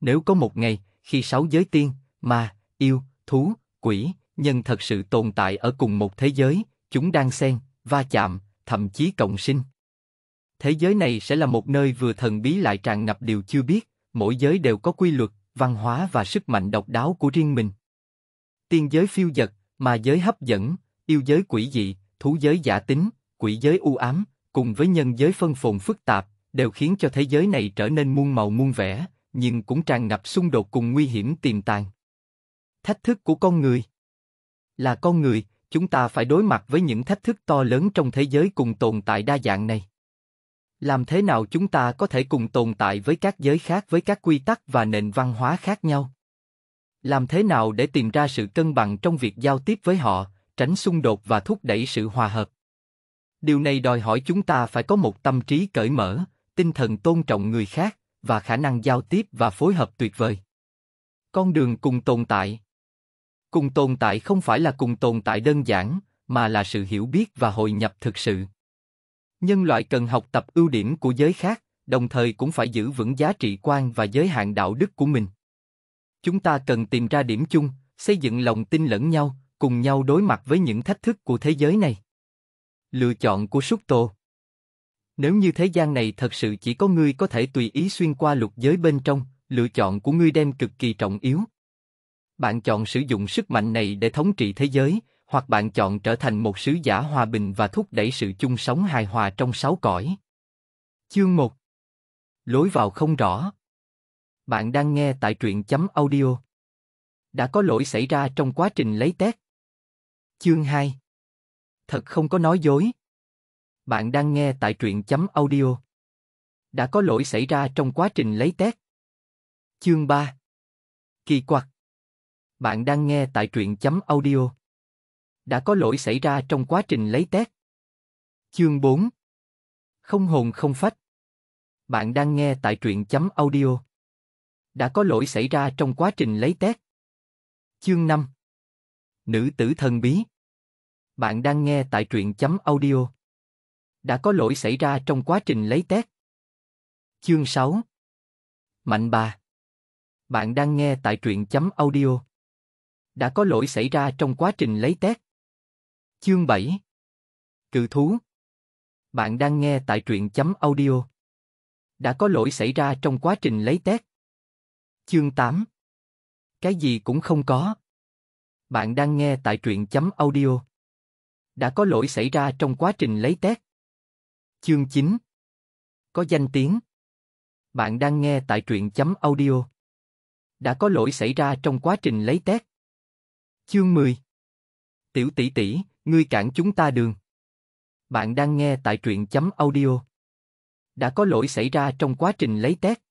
Nếu có một ngày, khi sáu giới tiên, ma, yêu, thú, quỷ, nhân thật sự tồn tại ở cùng một thế giới, chúng đang xen, va chạm, thậm chí cộng sinh. Thế giới này sẽ là một nơi vừa thần bí lại tràn ngập điều chưa biết, mỗi giới đều có quy luật, văn hóa và sức mạnh độc đáo của riêng mình. Tiên giới phiêu dật, ma giới hấp dẫn, yêu giới quỷ dị, thú giới giả tính, quỷ giới u ám, cùng với nhân giới phân phồn phức tạp, đều khiến cho thế giới này trở nên muôn màu muôn vẻ, nhưng cũng tràn ngập xung đột cùng nguy hiểm tiềm tàng. Thách thức của con người Là con người, chúng ta phải đối mặt với những thách thức to lớn trong thế giới cùng tồn tại đa dạng này. Làm thế nào chúng ta có thể cùng tồn tại với các giới khác với các quy tắc và nền văn hóa khác nhau? Làm thế nào để tìm ra sự cân bằng trong việc giao tiếp với họ, tránh xung đột và thúc đẩy sự hòa hợp? Điều này đòi hỏi chúng ta phải có một tâm trí cởi mở, tinh thần tôn trọng người khác, và khả năng giao tiếp và phối hợp tuyệt vời. Con đường cùng tồn tại. Cùng tồn tại không phải là cùng tồn tại đơn giản, mà là sự hiểu biết và hội nhập thực sự. Nhân loại cần học tập ưu điểm của giới khác, đồng thời cũng phải giữ vững giá trị quan và giới hạn đạo đức của mình. Chúng ta cần tìm ra điểm chung, xây dựng lòng tin lẫn nhau, cùng nhau đối mặt với những thách thức của thế giới này. Lựa chọn của Súc Tô nếu như thế gian này thật sự chỉ có ngươi có thể tùy ý xuyên qua lục giới bên trong, lựa chọn của ngươi đem cực kỳ trọng yếu. Bạn chọn sử dụng sức mạnh này để thống trị thế giới, hoặc bạn chọn trở thành một sứ giả hòa bình và thúc đẩy sự chung sống hài hòa trong sáu cõi. Chương 1 Lối vào không rõ Bạn đang nghe tại truyện chấm audio. Đã có lỗi xảy ra trong quá trình lấy test. Chương 2 Thật không có nói dối, bạn đang nghe tại truyện chấm audio. Đã có lỗi xảy ra trong quá trình lấy test. Chương 3 Kỳ quặc Bạn đang nghe tại truyện chấm audio. Đã có lỗi xảy ra trong quá trình lấy test. Chương 4 Không hồn không phách Bạn đang nghe tại truyện chấm audio. Đã có lỗi xảy ra trong quá trình lấy test. Chương 5 Nữ tử thần bí Bạn đang nghe tại truyện chấm audio đã có lỗi xảy ra trong quá trình lấy test. Chương 6 Mạnh bà Bạn đang nghe tại truyện chấm audio. Đã có lỗi xảy ra trong quá trình lấy test. Chương 7 Cự thú Bạn đang nghe tại truyện chấm audio. Đã có lỗi xảy ra trong quá trình lấy test. Chương 8 Cái gì cũng không có. Bạn đang nghe tại truyện chấm audio. Đã có lỗi xảy ra trong quá trình lấy test. Chương 9 Có danh tiếng Bạn đang nghe tại truyện chấm audio Đã có lỗi xảy ra trong quá trình lấy tét Chương 10 Tiểu tỷ tỷ, ngươi cản chúng ta đường Bạn đang nghe tại truyện chấm audio Đã có lỗi xảy ra trong quá trình lấy tét